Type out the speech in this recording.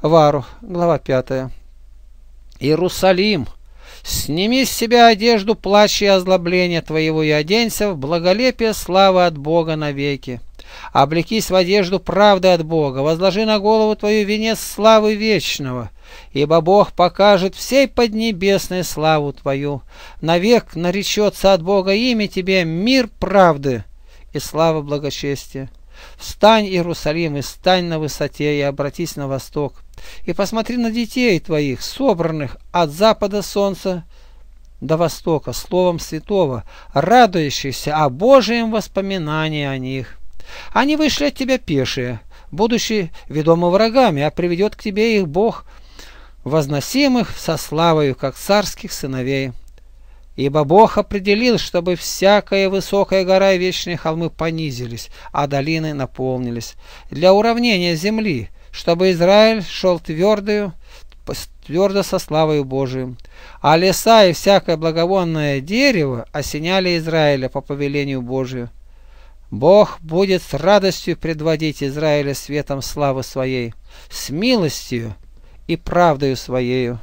Вару, глава 5. Иерусалим, сними с себя одежду плащ и озлобления твоего и оденься в благолепие славы от Бога навеки. Облекись в одежду правды от Бога, возложи на голову твою венец славы вечного, ибо Бог покажет всей поднебесной славу твою. Навек наречется от Бога имя тебе мир правды и слава благочестия. Встань, Иерусалим, и стань на высоте, и обратись на восток, и посмотри на детей твоих, собранных от запада солнца до востока, словом святого, радующихся о Божьем воспоминании о них. Они вышли от тебя пешие, будучи ведомы врагами, а приведет к тебе их Бог, возносимых со славою, как царских сыновей. Ибо Бог определил, чтобы всякая высокая гора и вечные холмы понизились, а долины наполнились. Для уравнения земли, чтобы Израиль шел твердую, твердо со славою Божией. А леса и всякое благовонное дерево осеняли Израиля по повелению Божию. Бог будет с радостью предводить Израиля светом славы своей, с милостью и правдою своею.